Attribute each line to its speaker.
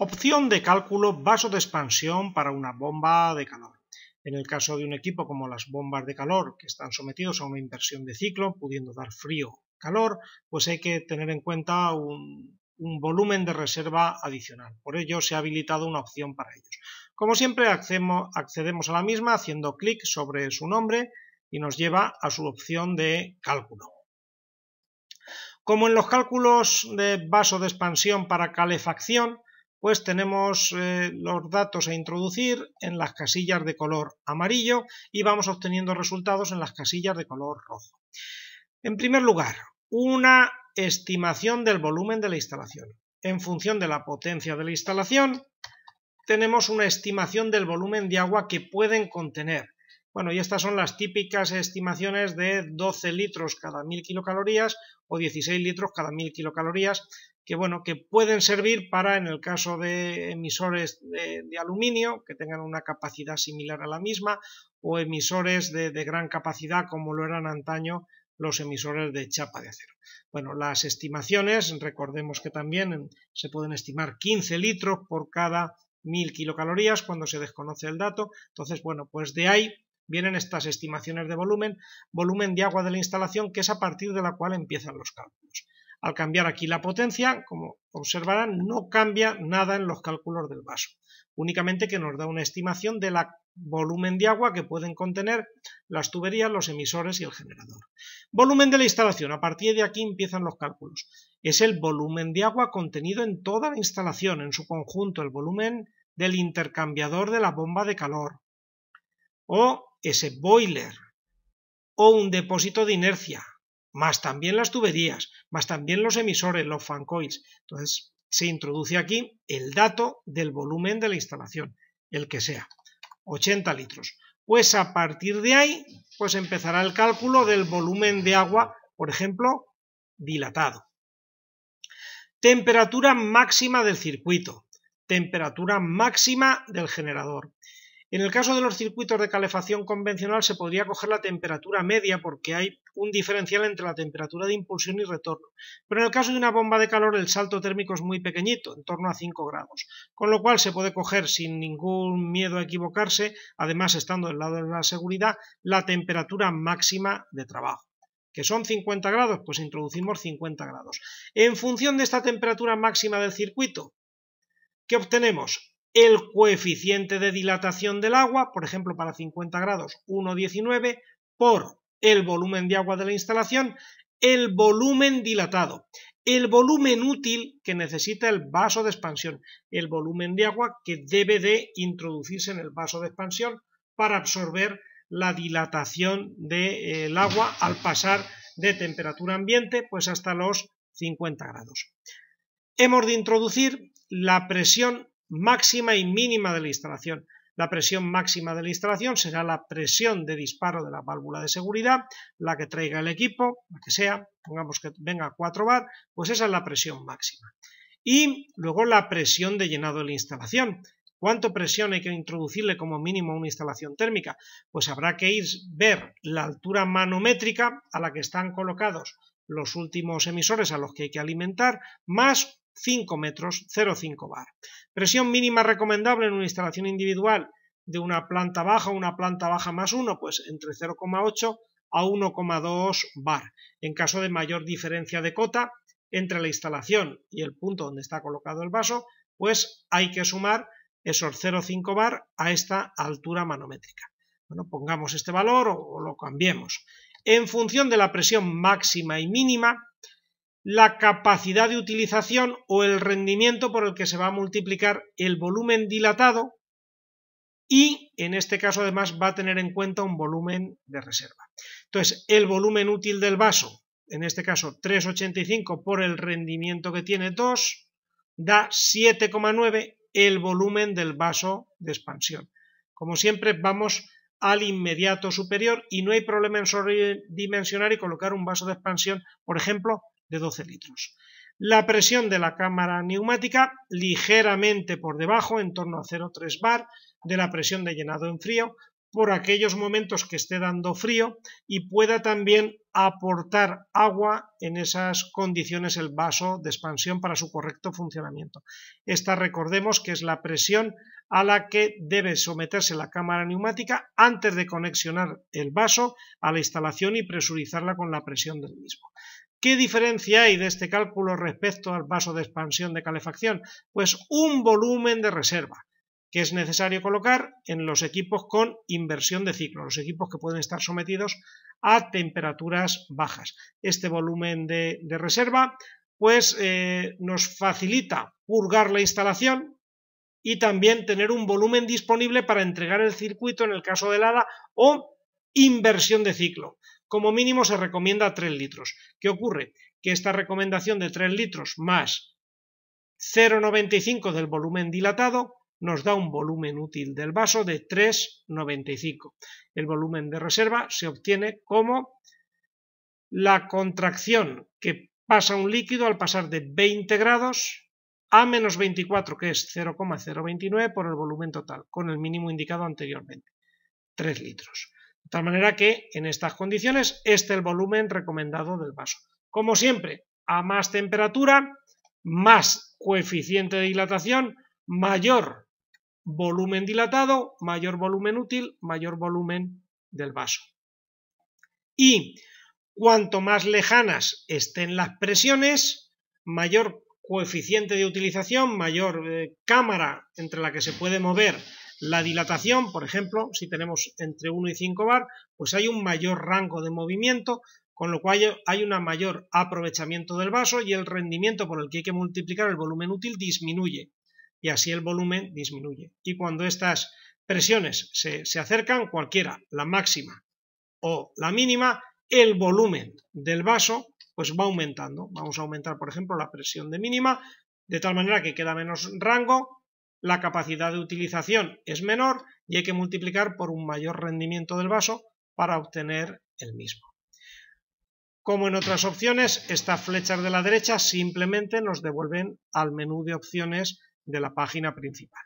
Speaker 1: Opción de cálculo vaso de expansión para una bomba de calor. En el caso de un equipo como las bombas de calor, que están sometidos a una inversión de ciclo, pudiendo dar frío calor, pues hay que tener en cuenta un, volumen de reserva adicional. Por ello se ha habilitado una opción para ellos. Como siempre accedemos a la misma haciendo clic sobre su nombre y nos lleva a su opción de cálculo. Como en los cálculos de vaso de expansión para calefacción, pues tenemos eh, los datos a introducir en las casillas de color amarillo y vamos obteniendo resultados en las casillas de color rojo. En primer lugar, una estimación del volumen de la instalación. En función de la potencia de la instalación, tenemos una estimación del volumen de agua que pueden contener bueno, y estas son las típicas estimaciones de 12 litros cada 1000 kilocalorías o 16 litros cada 1000 kilocalorías, que bueno, que pueden servir para, en el caso de emisores de, aluminio, que tengan una capacidad similar a la misma, o emisores de, de gran capacidad, como lo eran antaño los emisores de chapa de acero. Bueno, las estimaciones, recordemos que también se pueden estimar 15 litros por cada 1000 kilocalorías cuando se desconoce el dato. Entonces, bueno, pues de ahí Vienen estas estimaciones de volumen, volumen de agua de la instalación, que es a partir de la cual empiezan los cálculos. Al cambiar aquí la potencia, como observarán, no cambia nada en los cálculos del vaso, únicamente que nos da una estimación del volumen de agua que pueden contener las tuberías, los emisores y el generador. Volumen de la instalación, a partir de aquí empiezan los cálculos. Es el volumen de agua contenido en toda la instalación, en su conjunto, el volumen del intercambiador de la bomba de calor o ese boiler o un depósito de inercia, más también las tuberías, más también los emisores, los fan Entonces se introduce aquí el dato del volumen de la instalación, el que sea, 80 litros. Pues a partir de ahí, pues empezará el cálculo del volumen de agua, por ejemplo, dilatado. Temperatura máxima del circuito, temperatura máxima del generador. En el caso de los circuitos de calefacción convencional se podría coger la temperatura media porque hay un diferencial entre la temperatura de impulsión y retorno, pero en el caso de una bomba de calor el salto térmico es muy pequeñito, en torno a 5 grados, con lo cual se puede coger sin ningún miedo a equivocarse, además estando del lado de la seguridad, la temperatura máxima de trabajo que son 50 grados, pues introducimos 50 grados. En función de esta temperatura máxima del circuito, ¿qué obtenemos? el coeficiente de dilatación del agua, por ejemplo para 50 grados 1,19, por el volumen de agua de la instalación, el volumen dilatado, el volumen útil que necesita el vaso de expansión, el volumen de agua que debe de introducirse en el vaso de expansión para absorber la dilatación del eh, agua al pasar de temperatura ambiente pues hasta los 50 grados. Hemos de introducir la presión máxima y mínima de la instalación. La presión máxima de la instalación será la presión de disparo de la válvula de seguridad, la que traiga el equipo, la que sea, pongamos que venga a 4 bar, pues esa es la presión máxima. Y luego la presión de llenado de la instalación. ¿Cuánto presión hay que introducirle como mínimo a una instalación térmica? Pues habrá que ir ver la altura manométrica a la que están colocados los últimos emisores a los que hay que alimentar, más 5 metros 0,5 bar. Presión mínima recomendable en una instalación individual de una planta baja, una planta baja más 1, pues entre 0,8 a 1,2 bar. En caso de mayor diferencia de cota entre la instalación y el punto donde está colocado el vaso, pues hay que sumar esos 0,5 bar a esta altura manométrica. Bueno, pongamos este valor o lo cambiemos. En función de la presión máxima y mínima, la capacidad de utilización o el rendimiento por el que se va a multiplicar el volumen dilatado y en este caso además va a tener en cuenta un volumen de reserva. Entonces, el volumen útil del vaso, en este caso 3,85 por el rendimiento que tiene 2, da 7,9 el volumen del vaso de expansión. Como siempre vamos al inmediato superior y no hay problema en sobredimensionar y colocar un vaso de expansión, por ejemplo, de 12 litros. La presión de la cámara neumática ligeramente por debajo, en torno a 0,3 bar, de la presión de llenado en frío, por aquellos momentos que esté dando frío y pueda también aportar agua en esas condiciones el vaso de expansión para su correcto funcionamiento. Esta recordemos que es la presión a la que debe someterse la cámara neumática antes de conexionar el vaso a la instalación y presurizarla con la presión del mismo. ¿Qué diferencia hay de este cálculo respecto al vaso de expansión de calefacción? Pues un volumen de reserva que es necesario colocar en los equipos con inversión de ciclo, los equipos que pueden estar sometidos a temperaturas bajas. Este volumen de, reserva pues eh, nos facilita purgar la instalación y también tener un volumen disponible para entregar el circuito en el caso de helada o inversión de ciclo como mínimo se recomienda 3 litros. ¿Qué ocurre? Que esta recomendación de 3 litros más 0,95 del volumen dilatado nos da un volumen útil del vaso de 3,95. El volumen de reserva se obtiene como la contracción que pasa un líquido al pasar de 20 grados a menos 24, que es 0,029 por el volumen total, con el mínimo indicado anteriormente, 3 litros. De tal manera que en estas condiciones este el volumen recomendado del vaso. Como siempre, a más temperatura, más coeficiente de dilatación, mayor volumen dilatado, mayor volumen útil, mayor volumen del vaso. Y cuanto más lejanas estén las presiones, mayor coeficiente de utilización, mayor eh, cámara entre la que se puede mover la dilatación, por ejemplo, si tenemos entre 1 y 5 bar, pues hay un mayor rango de movimiento, con lo cual hay un mayor aprovechamiento del vaso y el rendimiento por el que hay que multiplicar el volumen útil disminuye. Y así el volumen disminuye. Y cuando estas presiones se, acercan, cualquiera, la máxima o la mínima, el volumen del vaso pues va aumentando. Vamos a aumentar, por ejemplo, la presión de mínima, de tal manera que queda menos rango la capacidad de utilización es menor y hay que multiplicar por un mayor rendimiento del vaso para obtener el mismo. Como en otras opciones, estas flechas de la derecha simplemente nos devuelven al menú de opciones de la página principal.